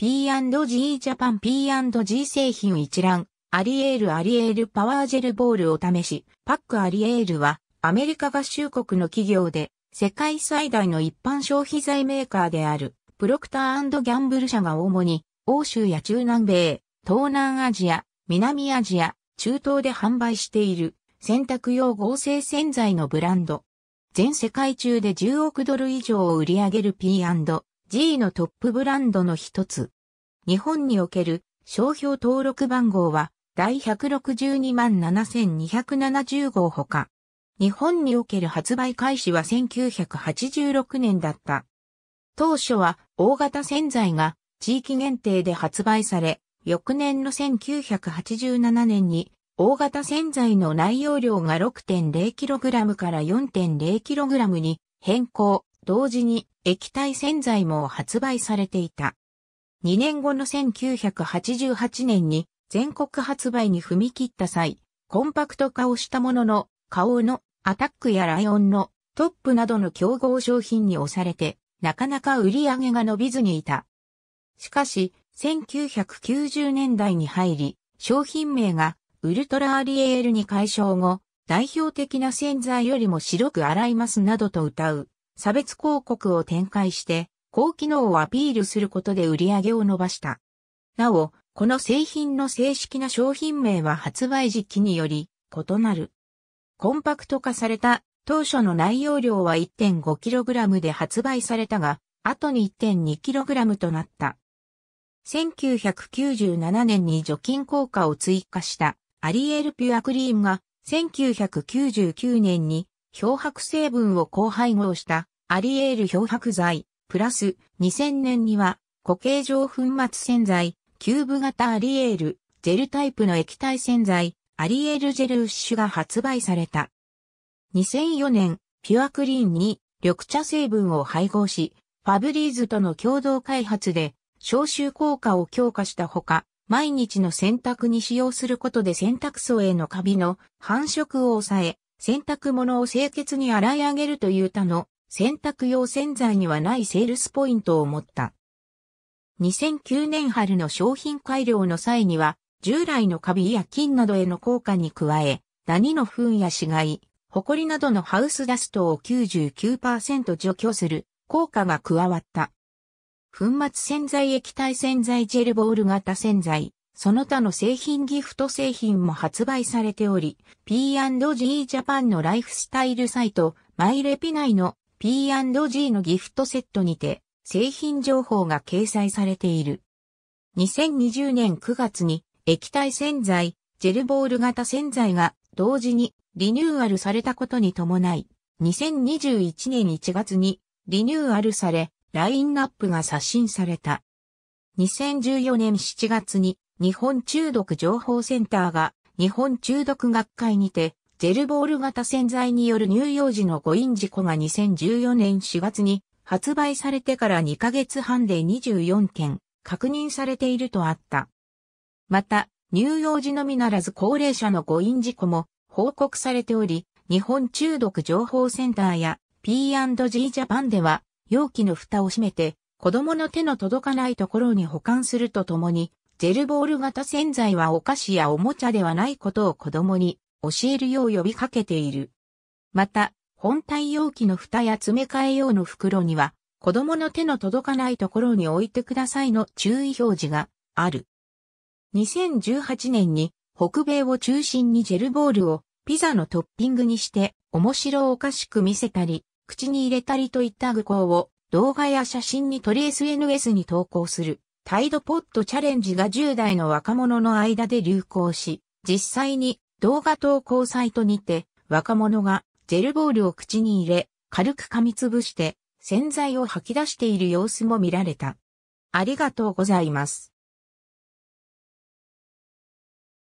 P&G ジャパン P&G 製品一覧、アリエールアリエールパワージェルボールを試し、パックアリエールはアメリカ合衆国の企業で世界最大の一般消費財メーカーであるプロクターギャンブル社が主に欧州や中南米、東南アジア、南アジア、中東で販売している洗濯用合成洗剤のブランド。全世界中で10億ドル以上を売り上げる P&G G のトップブランドの一つ。日本における商標登録番号は第162万7270号ほか。日本における発売開始は1986年だった。当初は大型洗剤が地域限定で発売され、翌年の1987年に大型洗剤の内容量が 6.0kg から 4.0kg に変更、同時に液体洗剤も発売されていた。2年後の1988年に全国発売に踏み切った際、コンパクト化をしたものの、花王のアタックやライオンのトップなどの競合商品に押されて、なかなか売り上げが伸びずにいた。しかし、1990年代に入り、商品名がウルトラアリエールに解消後、代表的な洗剤よりも白く洗いますなどと歌う差別広告を展開して、高機能をアピールすることで売り上げを伸ばした。なお、この製品の正式な商品名は発売時期により異なる。コンパクト化された当初の内容量は 1.5kg で発売されたが、後に 1.2kg となった。1997年に除菌効果を追加したアリエルピュアクリームが1999年に漂白成分を高配合したアリエール漂白剤、プラス2000年には固形状粉末洗剤、キューブ型アリエール、ジェルタイプの液体洗剤、アリエールジェルウッシュが発売された。2004年、ピュアクリーンに緑茶成分を配合し、ファブリーズとの共同開発で消臭効果を強化したほか、毎日の洗濯に使用することで洗濯槽へのカビの繁殖を抑え、洗濯物を清潔に洗い上げるという他の洗濯用洗剤にはないセールスポイントを持った。2009年春の商品改良の際には、従来のカビや菌などへの効果に加え、ダニの糞や死骸、ホコリなどのハウスダストを99%除去する効果が加わった。粉末洗剤液体洗剤ジェルボール型洗剤、その他の製品ギフト製品も発売されており、P&G ジャパンのライフスタイルサイト、マイレピ内の P&G のギフトセットにて、製品情報が掲載されている。2020年9月に液体洗剤、ジェルボール型洗剤が同時にリニューアルされたことに伴い、2021年1月にリニューアルされ、ラインナップが刷新された。2014年7月に日本中毒情報センターが日本中毒学会にてジェルボール型洗剤による乳幼児の誤飲事故が2014年4月に発売されてから2ヶ月半で24件確認されているとあった。また、乳幼児のみならず高齢者の誤飲事故も報告されており、日本中毒情報センターや P&G ジャパンでは容器の蓋を閉めて子供の手の届かないところに保管するとともにジェルボール型洗剤はお菓子やおもちゃではないことを子供に教えるよう呼びかけている。また、本体容器の蓋や詰め替え用の袋には、子供の手の届かないところに置いてくださいの注意表示がある。2018年に北米を中心にジェルボールをピザのトッピングにして面白おかしく見せたり、口に入れたりといった愚行を動画や写真に撮り SNS に投稿する。タイドポッドチャレンジが10代の若者の間で流行し、実際に動画投稿サイトにて若者がジェルボールを口に入れ、軽く噛みつぶして洗剤を吐き出している様子も見られた。ありがとうございます。